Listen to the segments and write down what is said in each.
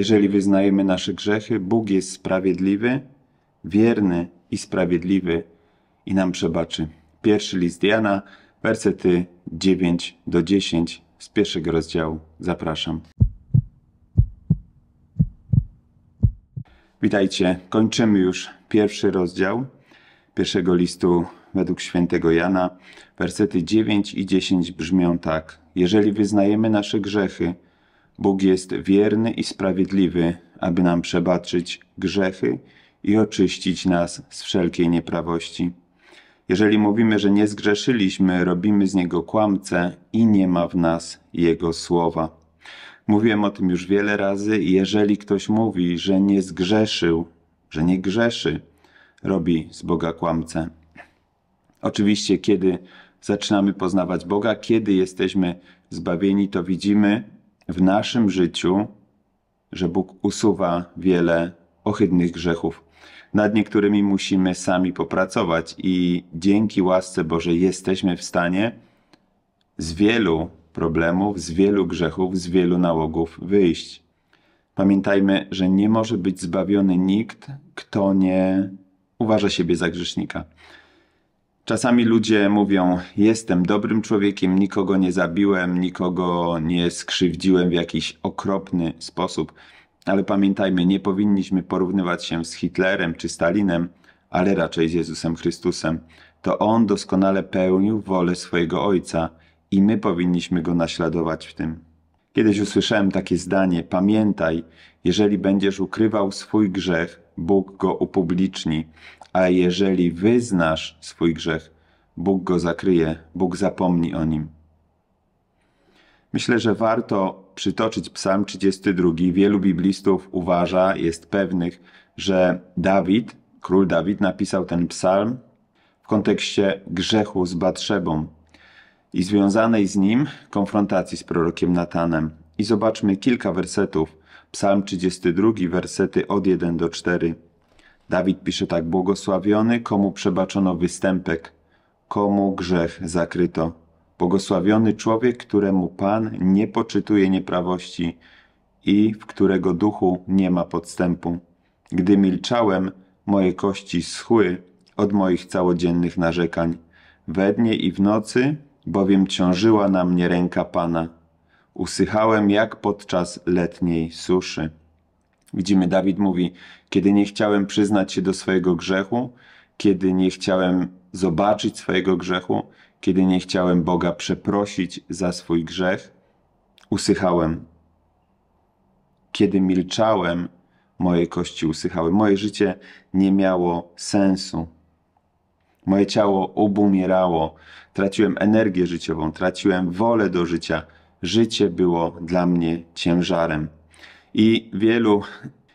Jeżeli wyznajemy nasze grzechy, Bóg jest sprawiedliwy, wierny i sprawiedliwy i nam przebaczy. Pierwszy list Jana, wersety 9 do 10 z pierwszego rozdziału. Zapraszam. Witajcie, kończymy już pierwszy rozdział pierwszego listu według świętego Jana. Wersety 9 i 10 brzmią tak. Jeżeli wyznajemy nasze grzechy, Bóg jest wierny i sprawiedliwy, aby nam przebaczyć grzechy i oczyścić nas z wszelkiej nieprawości. Jeżeli mówimy, że nie zgrzeszyliśmy, robimy z Niego kłamcę i nie ma w nas Jego słowa. Mówiłem o tym już wiele razy. Jeżeli ktoś mówi, że nie zgrzeszył, że nie grzeszy, robi z Boga kłamcę. Oczywiście, kiedy zaczynamy poznawać Boga, kiedy jesteśmy zbawieni, to widzimy, w naszym życiu, że Bóg usuwa wiele ohydnych grzechów. Nad niektórymi musimy sami popracować i dzięki łasce Bożej jesteśmy w stanie z wielu problemów, z wielu grzechów, z wielu nałogów wyjść. Pamiętajmy, że nie może być zbawiony nikt, kto nie uważa siebie za grzesznika. Czasami ludzie mówią: Jestem dobrym człowiekiem, nikogo nie zabiłem, nikogo nie skrzywdziłem w jakiś okropny sposób. Ale pamiętajmy, nie powinniśmy porównywać się z Hitlerem czy Stalinem, ale raczej z Jezusem Chrystusem. To On doskonale pełnił wolę swojego Ojca i my powinniśmy Go naśladować w tym. Kiedyś usłyszałem takie zdanie: Pamiętaj, jeżeli będziesz ukrywał swój grzech, Bóg go upubliczni, a jeżeli wyznasz swój grzech, Bóg go zakryje, Bóg zapomni o nim. Myślę, że warto przytoczyć Psalm 32. Wielu biblistów uważa, jest pewnych, że Dawid, król Dawid, napisał ten psalm w kontekście grzechu z Batrzebą i związanej z nim konfrontacji z prorokiem Natanem. I zobaczmy kilka wersetów. Psalm 32, wersety od 1 do 4. Dawid pisze tak, błogosławiony, komu przebaczono występek, komu grzech zakryto. Błogosławiony człowiek, któremu Pan nie poczytuje nieprawości i w którego duchu nie ma podstępu. Gdy milczałem, moje kości schły od moich całodziennych narzekań. We dnie i w nocy, bowiem ciążyła na mnie ręka Pana. Usychałem jak podczas letniej suszy. Widzimy, Dawid mówi, kiedy nie chciałem przyznać się do swojego grzechu, kiedy nie chciałem zobaczyć swojego grzechu, kiedy nie chciałem Boga przeprosić za swój grzech, usychałem. Kiedy milczałem, moje kości usychały. Moje życie nie miało sensu. Moje ciało obumierało. Traciłem energię życiową, traciłem wolę do życia. Życie było dla mnie ciężarem. I wielu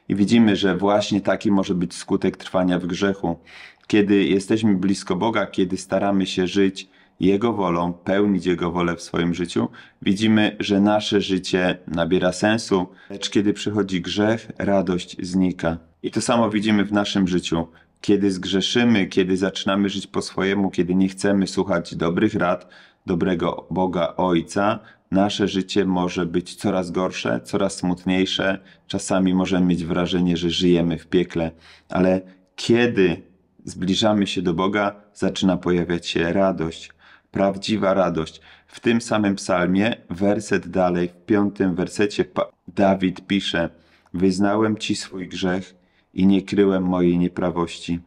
i widzimy, że właśnie taki może być skutek trwania w grzechu. Kiedy jesteśmy blisko Boga, kiedy staramy się żyć Jego wolą, pełnić Jego wolę w swoim życiu, widzimy, że nasze życie nabiera sensu, lecz kiedy przychodzi grzech, radość znika. I to samo widzimy w naszym życiu. Kiedy zgrzeszymy, kiedy zaczynamy żyć po swojemu, kiedy nie chcemy słuchać dobrych rad, dobrego Boga Ojca, nasze życie może być coraz gorsze, coraz smutniejsze. Czasami możemy mieć wrażenie, że żyjemy w piekle, ale kiedy zbliżamy się do Boga, zaczyna pojawiać się radość, prawdziwa radość. W tym samym psalmie, werset dalej, w piątym wersecie, Dawid pisze: Wyznałem Ci swój grzech i nie kryłem mojej nieprawości.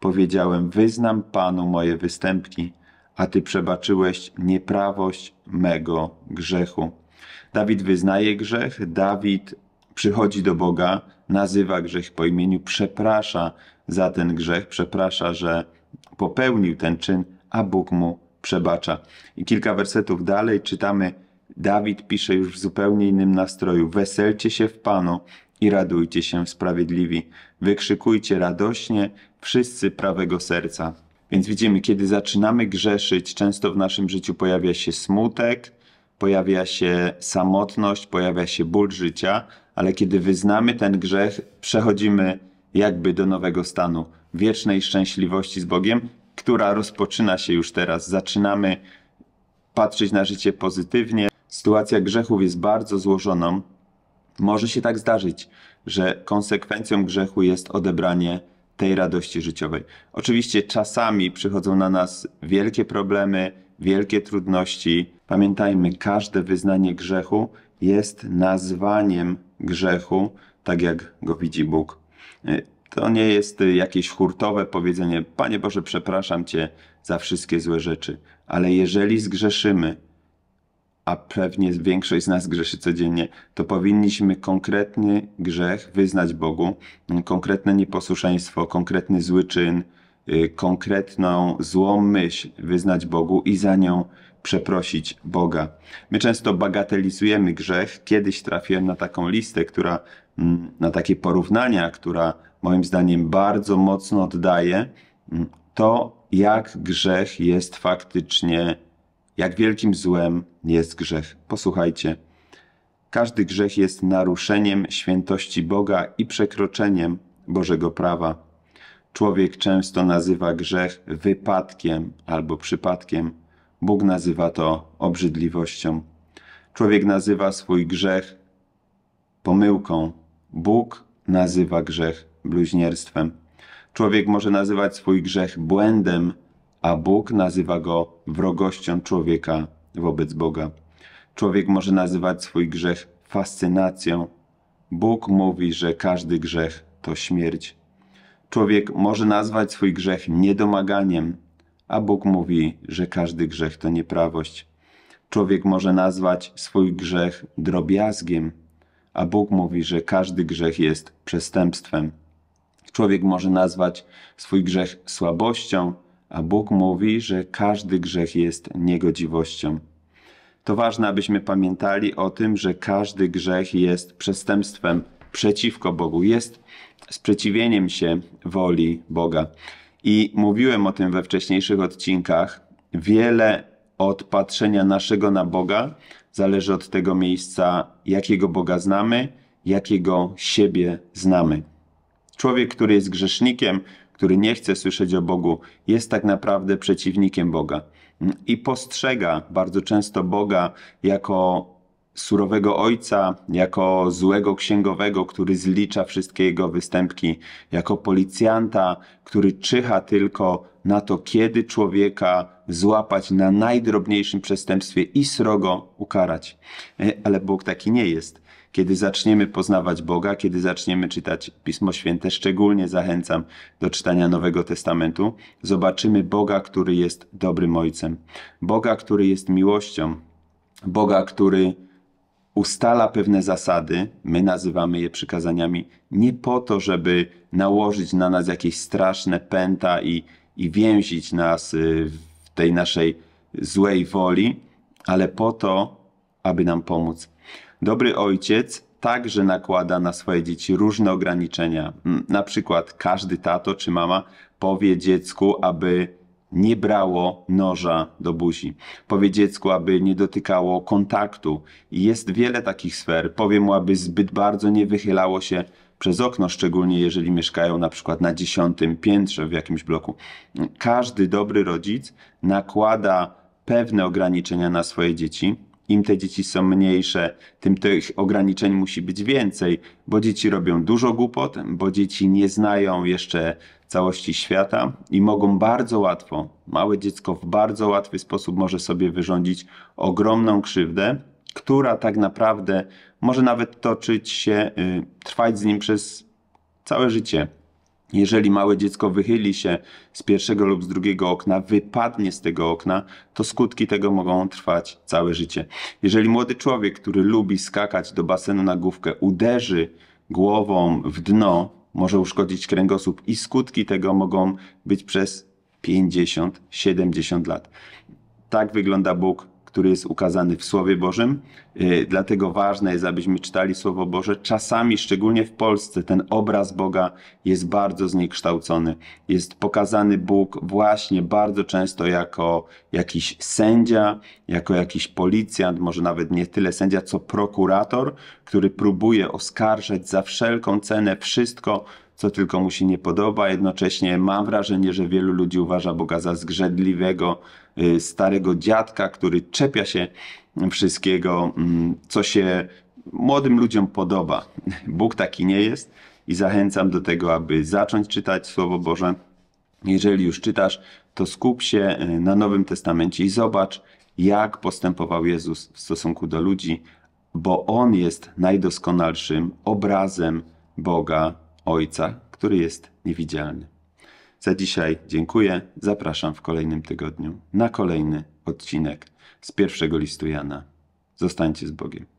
Powiedziałem: Wyznam Panu moje występki a Ty przebaczyłeś nieprawość mego grzechu. Dawid wyznaje grzech, Dawid przychodzi do Boga, nazywa grzech po imieniu, przeprasza za ten grzech, przeprasza, że popełnił ten czyn, a Bóg mu przebacza. I kilka wersetów dalej czytamy, Dawid pisze już w zupełnie innym nastroju: Weselcie się w Panu i radujcie się sprawiedliwi. Wykrzykujcie radośnie wszyscy prawego serca. Więc widzimy, kiedy zaczynamy grzeszyć, często w naszym życiu pojawia się smutek, pojawia się samotność, pojawia się ból życia, ale kiedy wyznamy ten grzech, przechodzimy jakby do nowego stanu wiecznej szczęśliwości z Bogiem, która rozpoczyna się już teraz. Zaczynamy patrzeć na życie pozytywnie. Sytuacja grzechów jest bardzo złożoną. Może się tak zdarzyć, że konsekwencją grzechu jest odebranie tej radości życiowej. Oczywiście czasami przychodzą na nas wielkie problemy, wielkie trudności. Pamiętajmy, każde wyznanie grzechu jest nazwaniem grzechu, tak jak go widzi Bóg. Y, to nie jest jakieś hurtowe powiedzenie: Panie Boże, przepraszam Cię za wszystkie złe rzeczy, ale jeżeli zgrzeszymy, a pewnie większość z nas grzeszy codziennie, to powinniśmy konkretny grzech wyznać Bogu, konkretne nieposłuszeństwo, konkretny zły czyn, y, konkretną złą myśl wyznać Bogu i za nią przeprosić Boga. My często bagatelizujemy grzech. Kiedyś trafiłem na taką listę, która, mm, na takie porównania, która moim zdaniem bardzo mocno oddaje mm, to, jak grzech jest faktycznie jak wielkim złem jest grzech. Posłuchajcie. Każdy grzech jest naruszeniem świętości Boga i przekroczeniem Bożego prawa. Człowiek często nazywa grzech wypadkiem albo przypadkiem. Bóg nazywa to obrzydliwością. Człowiek nazywa swój grzech pomyłką. Bóg nazywa grzech bluźnierstwem. Człowiek może nazywać swój grzech błędem, a Bóg nazywa go wrogością człowieka wobec Boga. Człowiek może nazywać swój grzech fascynacją. Bóg mówi, że każdy grzech to śmierć. Człowiek może nazwać swój grzech niedomaganiem, a Bóg mówi, że każdy grzech to nieprawość. Człowiek może nazwać swój grzech drobiazgiem, a Bóg mówi, że każdy grzech jest przestępstwem. Człowiek może nazwać swój grzech słabością, a Bóg mówi, że każdy grzech jest niegodziwością. To ważne, abyśmy pamiętali o tym, że każdy grzech jest przestępstwem przeciwko Bogu, jest sprzeciwieniem się woli Boga. I mówiłem o tym we wcześniejszych odcinkach. Wiele od patrzenia naszego na Boga zależy od tego miejsca, jakiego Boga znamy, jakiego siebie znamy. Człowiek, który jest grzesznikiem, który nie chce słyszeć o Bogu, jest tak naprawdę przeciwnikiem Boga i postrzega bardzo często Boga jako surowego ojca, jako złego księgowego, który zlicza wszystkie jego występki, jako policjanta, który czyha tylko na to, kiedy człowieka złapać na najdrobniejszym przestępstwie i srogo ukarać. E, ale Bóg taki nie jest. Kiedy zaczniemy poznawać Boga, kiedy zaczniemy czytać Pismo Święte, szczególnie zachęcam do czytania Nowego Testamentu, zobaczymy Boga, który jest dobrym Ojcem, Boga, który jest miłością, Boga, który ustala pewne zasady, my nazywamy je przykazaniami, nie po to, żeby nałożyć na nas jakieś straszne pęta i, i więzić nas y, w tej naszej złej woli, ale po to, aby nam pomóc. Dobry ojciec także nakłada na swoje dzieci różne ograniczenia. Mm, na przykład każdy tato czy mama powie dziecku, aby nie brało noża do buzi. Powie dziecku, aby nie dotykało kontaktu. jest wiele takich sfer. Powie mu, aby zbyt bardzo nie wychylało się przez okno, szczególnie jeżeli mieszkają na przykład na dziesiątym piętrze w jakimś bloku. Mm, każdy dobry rodzic nakłada pewne ograniczenia na swoje dzieci, im te dzieci są mniejsze, tym tych ograniczeń musi być więcej, bo dzieci robią dużo głupot, bo dzieci nie znają jeszcze całości świata i mogą bardzo łatwo, małe dziecko w bardzo łatwy sposób może sobie wyrządzić ogromną krzywdę, która tak naprawdę może nawet toczyć się, y, trwać z nim przez całe życie. Jeżeli małe dziecko wychyli się z pierwszego lub z drugiego okna, wypadnie z tego okna, to skutki tego mogą trwać całe życie. Jeżeli młody człowiek, który lubi skakać do basenu na główkę, uderzy głową w dno, może uszkodzić kręgosłup i skutki tego mogą być przez 50-70 lat. Tak wygląda Bóg który jest ukazany w Słowie Bożym. E, dlatego ważne jest, abyśmy czytali Słowo Boże. Czasami, szczególnie w Polsce, ten obraz Boga jest bardzo zniekształcony. Jest pokazany Bóg właśnie bardzo często jako jakiś sędzia, jako jakiś policjant, może nawet nie tyle sędzia, co prokurator, który próbuje oskarżać za wszelką cenę wszystko, co tylko mu się nie podoba. Jednocześnie mam wrażenie, że wielu ludzi uważa Boga za zgrzedliwego, y, starego dziadka, który czepia się wszystkiego, mm, co się młodym ludziom podoba. Bóg taki nie jest i zachęcam do tego, aby zacząć czytać Słowo Boże. Jeżeli już czytasz, to skup się y, na Nowym Testamencie i zobacz, jak postępował Jezus w stosunku do ludzi, bo On jest najdoskonalszym obrazem Boga Ojca, który jest niewidzialny. Za dzisiaj dziękuję. Zapraszam w kolejnym tygodniu na kolejny odcinek z pierwszego listu Jana. Zostańcie z Bogiem.